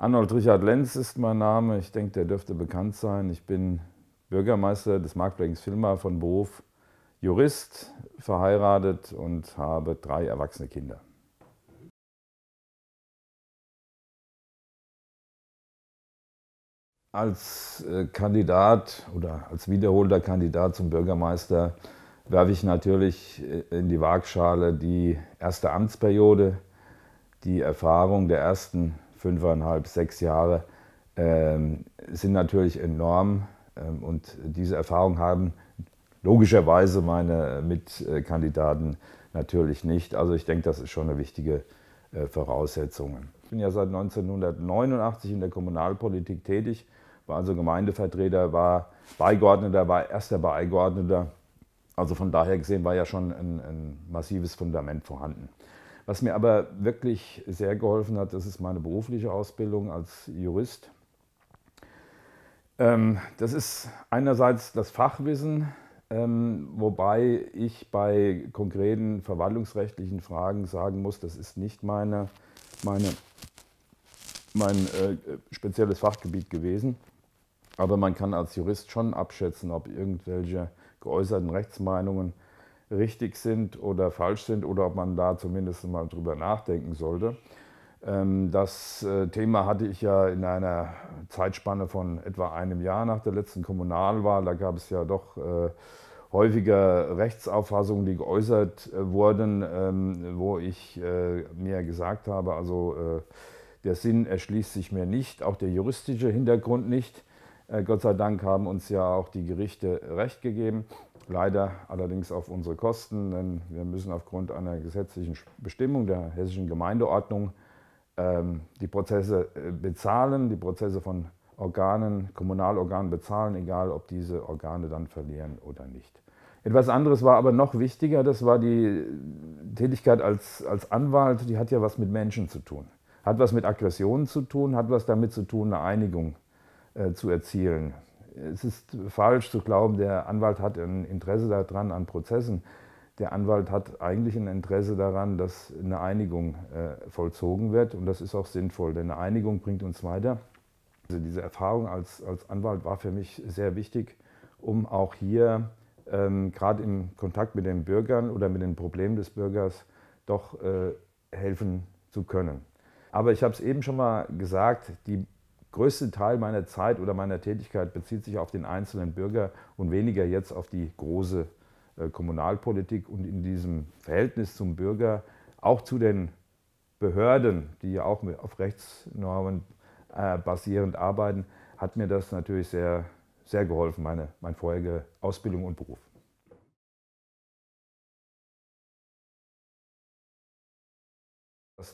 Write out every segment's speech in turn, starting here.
Arnold Richard Lenz ist mein Name. Ich denke, der dürfte bekannt sein. Ich bin Bürgermeister des Marktplatz Filma von Beruf, Jurist, verheiratet und habe drei erwachsene Kinder. Als äh, Kandidat oder als wiederholter Kandidat zum Bürgermeister werfe ich natürlich äh, in die Waagschale die erste Amtsperiode, die Erfahrung der ersten fünfeinhalb, sechs Jahre, ähm, sind natürlich enorm. Ähm, und diese Erfahrung haben logischerweise meine Mitkandidaten natürlich nicht. Also ich denke, das ist schon eine wichtige äh, Voraussetzung. Ich bin ja seit 1989 in der Kommunalpolitik tätig, war also Gemeindevertreter, war Beigeordneter, war erster Beigeordneter. Also von daher gesehen war ja schon ein, ein massives Fundament vorhanden. Was mir aber wirklich sehr geholfen hat, das ist meine berufliche Ausbildung als Jurist. Ähm, das ist einerseits das Fachwissen, ähm, wobei ich bei konkreten verwaltungsrechtlichen Fragen sagen muss, das ist nicht meine, meine, mein äh, spezielles Fachgebiet gewesen. Aber man kann als Jurist schon abschätzen, ob irgendwelche geäußerten Rechtsmeinungen richtig sind oder falsch sind oder ob man da zumindest mal drüber nachdenken sollte. Ähm, das äh, Thema hatte ich ja in einer Zeitspanne von etwa einem Jahr nach der letzten Kommunalwahl. Da gab es ja doch äh, häufiger Rechtsauffassungen, die geäußert äh, wurden, ähm, wo ich mir gesagt habe, also der Sinn erschließt sich mir nicht, auch der juristische Hintergrund nicht. Gott sei Dank haben uns ja auch die Gerichte recht gegeben leider allerdings auf unsere Kosten, denn wir müssen aufgrund einer gesetzlichen Bestimmung der hessischen Gemeindeordnung ähm, die Prozesse äh, bezahlen, die Prozesse von Organen, Kommunalorganen bezahlen, egal ob diese Organe dann verlieren oder nicht. Etwas anderes war aber noch wichtiger, das war die Tätigkeit als, als Anwalt, die hat ja was mit Menschen zu tun, hat was mit Aggressionen zu tun, hat was damit zu tun, eine Einigung äh, zu erzielen es ist falsch zu glauben, der Anwalt hat ein Interesse daran an Prozessen. Der Anwalt hat eigentlich ein Interesse daran, dass eine Einigung äh, vollzogen wird und das ist auch sinnvoll, denn eine Einigung bringt uns weiter. Also diese Erfahrung als, als Anwalt war für mich sehr wichtig, um auch hier ähm, gerade im Kontakt mit den Bürgern oder mit den Problemen des Bürgers doch äh, helfen zu können. Aber ich habe es eben schon mal gesagt, die größte Teil meiner Zeit oder meiner Tätigkeit bezieht sich auf den einzelnen Bürger und weniger jetzt auf die große äh, Kommunalpolitik. Und in diesem Verhältnis zum Bürger, auch zu den Behörden, die ja auch auf Rechtsnormen äh, basierend arbeiten, hat mir das natürlich sehr, sehr geholfen, meine, meine vorherige Ausbildung und Beruf.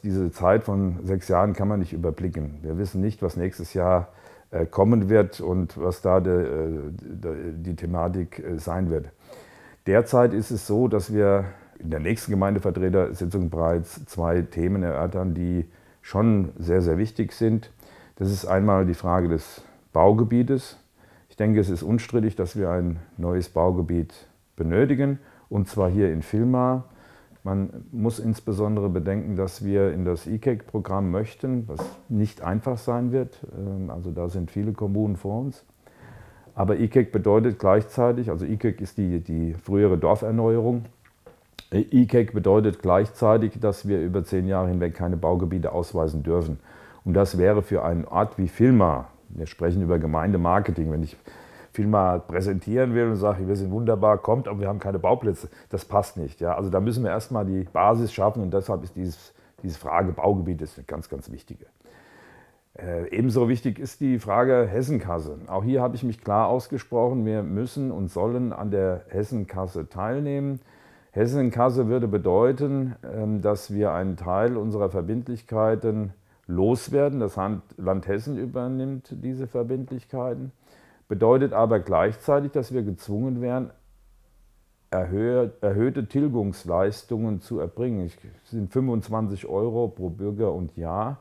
Diese Zeit von sechs Jahren kann man nicht überblicken. Wir wissen nicht, was nächstes Jahr äh, kommen wird und was da äh, die Thematik äh, sein wird. Derzeit ist es so, dass wir in der nächsten Gemeindevertretersitzung bereits zwei Themen erörtern, die schon sehr, sehr wichtig sind. Das ist einmal die Frage des Baugebietes. Ich denke, es ist unstrittig, dass wir ein neues Baugebiet benötigen, und zwar hier in Vilma. Man muss insbesondere bedenken, dass wir in das e programm möchten, was nicht einfach sein wird. Ähm, also da sind viele Kommunen vor uns. Aber e bedeutet gleichzeitig, also e ist die, die frühere Dorferneuerung. e bedeutet gleichzeitig, dass wir über zehn Jahre hinweg keine Baugebiete ausweisen dürfen. Und das wäre für einen Ort wie Filma, wir sprechen über Gemeindemarketing, wenn ich Firma präsentieren will und sagt, wir sind wunderbar, kommt, aber wir haben keine Bauplätze. Das passt nicht. Ja? Also da müssen wir erstmal die Basis schaffen und deshalb ist dieses, diese Frage Baugebiet ist eine ganz, ganz wichtige. Äh, ebenso wichtig ist die Frage Hessenkasse. Auch hier habe ich mich klar ausgesprochen, wir müssen und sollen an der Hessenkasse teilnehmen. Hessenkasse würde bedeuten, äh, dass wir einen Teil unserer Verbindlichkeiten loswerden. Das Land Hessen übernimmt diese Verbindlichkeiten bedeutet aber gleichzeitig, dass wir gezwungen wären, erhöhte Tilgungsleistungen zu erbringen. Das sind 25 Euro pro Bürger und Jahr.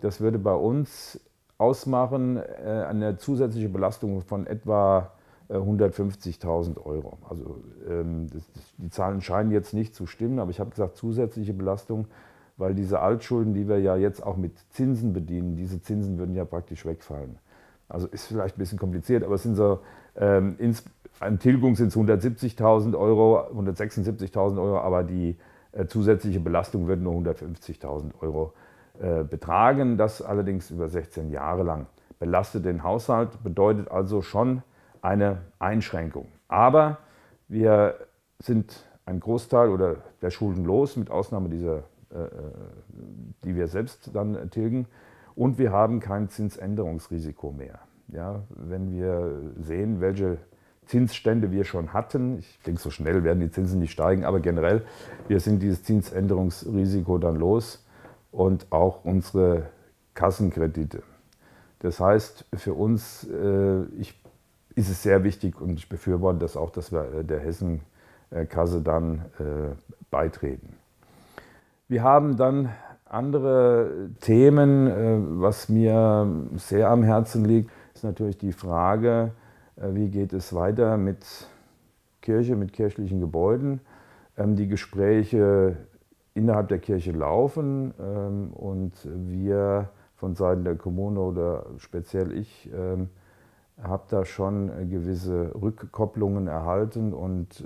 Das würde bei uns ausmachen äh, eine zusätzliche Belastung von etwa 150.000 äh, Euro. Also ähm, die Zahlen scheinen jetzt nicht zu stimmen, aber ich habe gesagt zusätzliche Belastung, weil diese Altschulden, die wir ja jetzt auch mit Zinsen bedienen, diese Zinsen würden ja praktisch wegfallen. Also ist vielleicht ein bisschen kompliziert, aber es sind so, ähm, ins, an Tilgung sind es 170.000 Euro, 176.000 Euro, aber die äh, zusätzliche Belastung wird nur 150.000 Euro äh, betragen. Das allerdings über 16 Jahre lang belastet den Haushalt, bedeutet also schon eine Einschränkung. Aber wir sind ein Großteil oder der Schulden los, mit Ausnahme dieser, äh, äh die wir selbst dann tilgen. Und wir haben kein Zinsänderungsrisiko mehr. Ja, wenn wir sehen, welche Zinsstände wir schon hatten, ich denke, so schnell werden die Zinsen nicht steigen, aber generell, wir sind dieses Zinsänderungsrisiko dann los und auch unsere Kassenkredite. Das heißt, für uns äh, ich, ist es sehr wichtig und ich befürworte das auch, dass wir äh, der Hessenkasse dann äh, beitreten. Wir haben dann andere äh, Themen, äh, was mir sehr am Herzen liegt, ist natürlich die Frage, äh, wie geht es weiter mit Kirche, mit kirchlichen Gebäuden. Ähm, die Gespräche innerhalb der Kirche laufen ähm, und wir von Seiten der Kommune oder speziell ich ähm, habe da schon gewisse Rückkopplungen erhalten und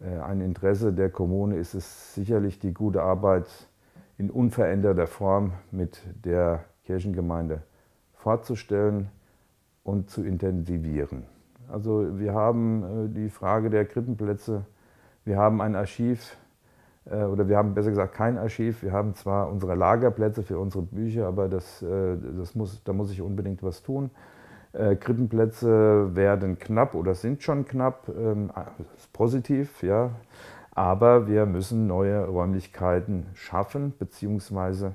ein Interesse der Kommune ist es sicherlich die gute Arbeit, in unveränderter Form mit der Kirchengemeinde fortzustellen und zu intensivieren. Also wir haben äh, die Frage der Krippenplätze, wir haben ein Archiv äh, oder wir haben besser gesagt kein Archiv, wir haben zwar unsere Lagerplätze für unsere Bücher, aber das, äh, das muss, da muss ich unbedingt was tun. Krippenplätze werden knapp oder sind schon knapp, das ähm, ist positiv, ja. Aber wir müssen neue Räumlichkeiten schaffen, beziehungsweise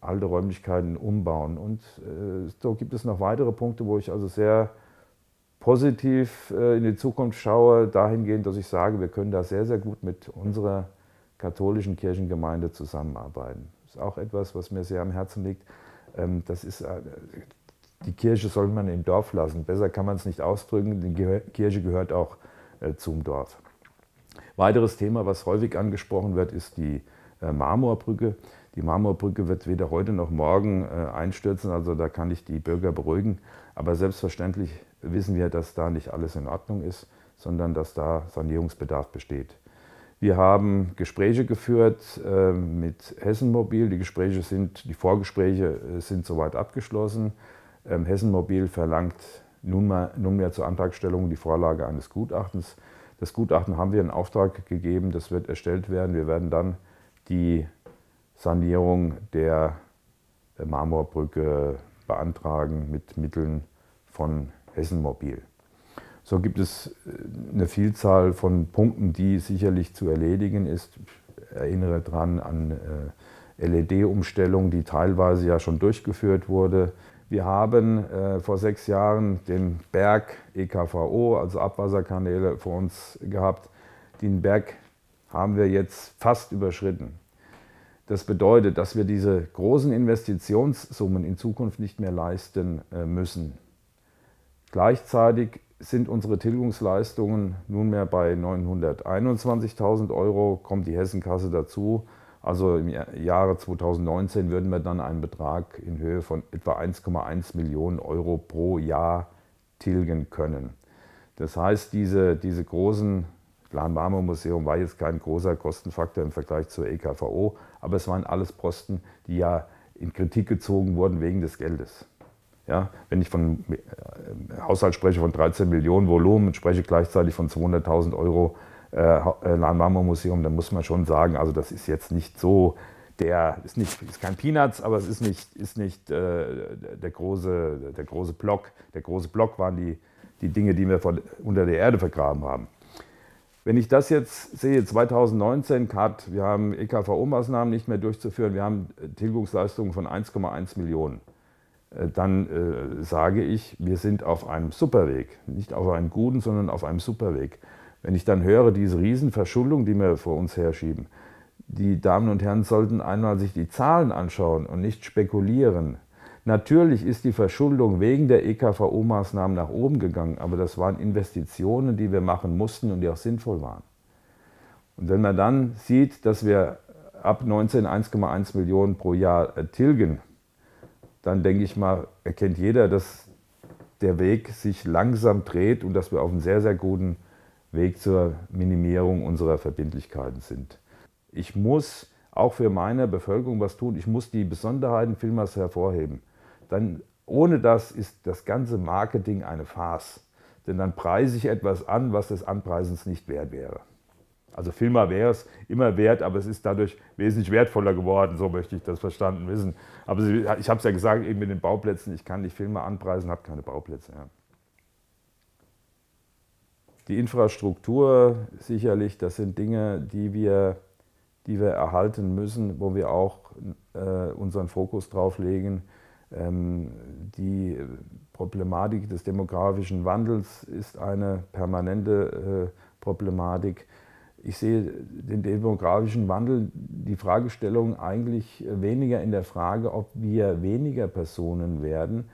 alte Räumlichkeiten umbauen. Und äh, so gibt es noch weitere Punkte, wo ich also sehr positiv äh, in die Zukunft schaue, dahingehend, dass ich sage, wir können da sehr, sehr gut mit unserer katholischen Kirchengemeinde zusammenarbeiten. Das ist auch etwas, was mir sehr am Herzen liegt. Ähm, das ist, äh, die Kirche soll man im Dorf lassen. Besser kann man es nicht ausdrücken. Die Kirche gehört auch äh, zum Dorf. Weiteres Thema, was häufig angesprochen wird, ist die äh, Marmorbrücke. Die Marmorbrücke wird weder heute noch morgen äh, einstürzen, also da kann ich die Bürger beruhigen. Aber selbstverständlich wissen wir, dass da nicht alles in Ordnung ist, sondern dass da Sanierungsbedarf besteht. Wir haben Gespräche geführt äh, mit Hessenmobil. Die Gespräche sind, die Vorgespräche sind soweit abgeschlossen. Ähm, Hessenmobil verlangt nunmehr, nunmehr zur Antragstellung die Vorlage eines Gutachtens. Das Gutachten haben wir in Auftrag gegeben, das wird erstellt werden. Wir werden dann die Sanierung der Marmorbrücke beantragen mit Mitteln von Hessen Mobil. So gibt es äh, eine Vielzahl von Punkten, die sicherlich zu erledigen ist. Ich erinnere daran an äh, LED-Umstellung, die teilweise ja schon durchgeführt wurde. Wir haben äh, vor sechs Jahren den Berg EKVO, also Abwasserkanäle, vor uns gehabt. Den Berg haben wir jetzt fast überschritten. Das bedeutet, dass wir diese großen Investitionssummen in Zukunft nicht mehr leisten äh, müssen. Gleichzeitig sind unsere Tilgungsleistungen nunmehr bei 921.000 Euro, kommt die Hessenkasse dazu also im Jahre 2019 würden wir dann einen Betrag in Höhe von etwa 1,1 Millionen Euro pro Jahr tilgen können. Das heißt, diese, diese großen, Lahn-Marmor Museum war jetzt kein großer Kostenfaktor im Vergleich zur EKVO, aber es waren alles Posten, die ja in Kritik gezogen wurden wegen des Geldes. Ja, wenn ich von äh, Haushalt spreche von 13 Millionen Volumen und spreche gleichzeitig von 200.000 Euro Landmarmor-Museum, äh, dann muss man schon sagen, also das ist jetzt nicht so der ist nicht ist kein Peanuts, aber es ist nicht ist nicht äh, der große der große Block. Der große Block waren die die Dinge, die wir von, unter der Erde vergraben haben. Wenn ich das jetzt sehe, 2019 Cut, wir haben EKVO-Maßnahmen nicht mehr durchzuführen, wir haben äh, Tilgungsleistungen von 1,1 Millionen, äh, dann äh, sage ich, wir sind auf einem Superweg. Nicht auf einem guten, sondern auf einem Superweg. Wenn ich dann höre, diese Riesenverschuldung, die wir vor uns herschieben, die Damen und Herren sollten einmal sich die Zahlen anschauen und nicht spekulieren. Natürlich ist die Verschuldung wegen der EKVO-Maßnahmen nach oben gegangen, aber das waren Investitionen, die wir machen mussten und die auch sinnvoll waren. Und wenn man dann sieht, dass wir ab 19 1,1 Millionen pro Jahr tilgen, dann denke ich mal, erkennt jeder, dass der Weg sich langsam dreht und dass wir auf einem sehr, sehr guten Weg zur Minimierung unserer Verbindlichkeiten sind. Ich muss auch für meine Bevölkerung was tun. Ich muss die Besonderheiten Filmers hervorheben. Dann, ohne das ist das ganze Marketing eine Farce. Denn dann preise ich etwas an, was des Anpreisens nicht wert wäre. Also Filma wäre es immer wert, aber es ist dadurch wesentlich wertvoller geworden, so möchte ich das verstanden wissen. Aber ich habe es ja gesagt, eben mit den Bauplätzen, ich kann nicht Filme anpreisen, habe keine Bauplätze. Ja. Die Infrastruktur sicherlich, das sind Dinge, die wir, die wir erhalten müssen, wo wir auch äh, unseren Fokus drauf legen. Ähm, die Problematik des demografischen Wandels ist eine permanente äh, Problematik. Ich sehe den demografischen Wandel, die Fragestellung eigentlich weniger in der Frage, ob wir weniger Personen werden,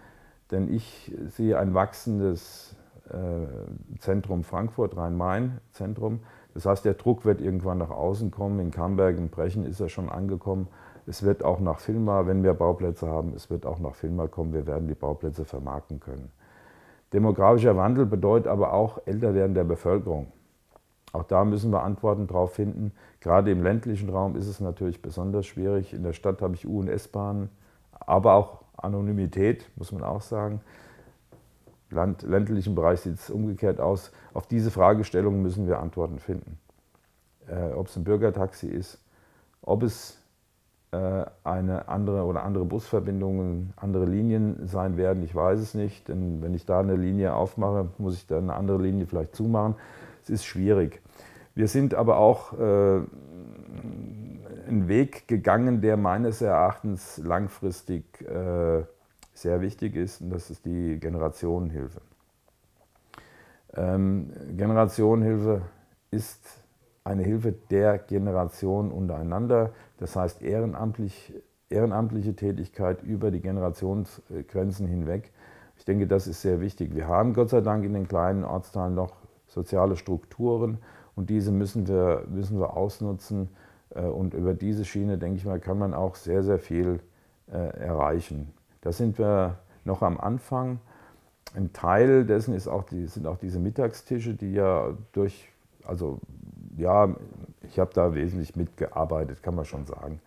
denn ich sehe ein wachsendes äh, Zentrum Frankfurt, Rhein-Main, Zentrum. Das heißt, der Druck wird irgendwann nach außen kommen. In Camberg, in Brechen ist er schon angekommen. Es wird auch nach Filmar, wenn wir Bauplätze haben, es wird auch nach Filma kommen. Wir werden die Bauplätze vermarkten können. Demografischer Wandel bedeutet aber auch älter werden der Bevölkerung. Auch da müssen wir Antworten drauf finden. Gerade im ländlichen Raum ist es natürlich besonders schwierig. In der Stadt habe ich U- und S-Bahnen, aber auch Anonymität, muss man auch sagen. Land, ländlichen Bereich sieht es umgekehrt aus. Auf diese Fragestellungen müssen wir Antworten finden. Äh, ob es ein Bürgertaxi ist, ob es äh, eine andere oder andere Busverbindungen, andere Linien sein werden, ich weiß es nicht. Denn wenn ich da eine Linie aufmache, muss ich da eine andere Linie vielleicht zumachen. Es ist schwierig. Wir sind aber auch äh, einen Weg gegangen, der meines Erachtens langfristig äh, sehr wichtig ist, und das ist die Generationenhilfe. Ähm, Generationenhilfe ist eine Hilfe der Generationen untereinander, das heißt ehrenamtlich, ehrenamtliche Tätigkeit über die Generationsgrenzen hinweg. Ich denke, das ist sehr wichtig. Wir haben Gott sei Dank in den kleinen Ortsteilen noch soziale Strukturen und diese müssen wir, müssen wir ausnutzen. Äh, und über diese Schiene, denke ich mal, kann man auch sehr, sehr viel äh, erreichen. Da sind wir noch am Anfang. Ein Teil dessen ist auch die, sind auch diese Mittagstische, die ja durch, also ja, ich habe da wesentlich mitgearbeitet, kann man schon sagen,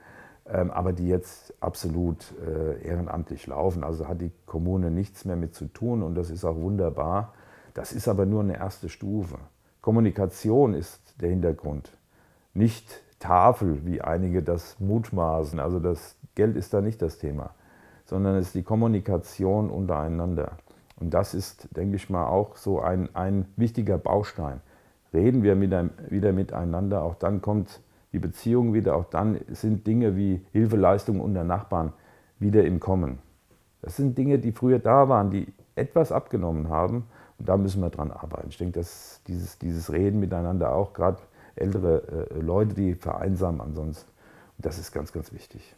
ähm, aber die jetzt absolut äh, ehrenamtlich laufen. Also hat die Kommune nichts mehr mit zu tun und das ist auch wunderbar. Das ist aber nur eine erste Stufe. Kommunikation ist der Hintergrund, nicht Tafel, wie einige das mutmaßen. Also das Geld ist da nicht das Thema sondern es ist die Kommunikation untereinander. Und das ist, denke ich mal, auch so ein, ein wichtiger Baustein. Reden wir mit, wieder miteinander, auch dann kommt die Beziehung wieder, auch dann sind Dinge wie Hilfeleistungen unter Nachbarn wieder im Kommen. Das sind Dinge, die früher da waren, die etwas abgenommen haben. Und da müssen wir dran arbeiten. Ich denke, dass dieses, dieses Reden miteinander auch, gerade ältere äh, Leute, die vereinsamen ansonsten, das ist ganz, ganz wichtig.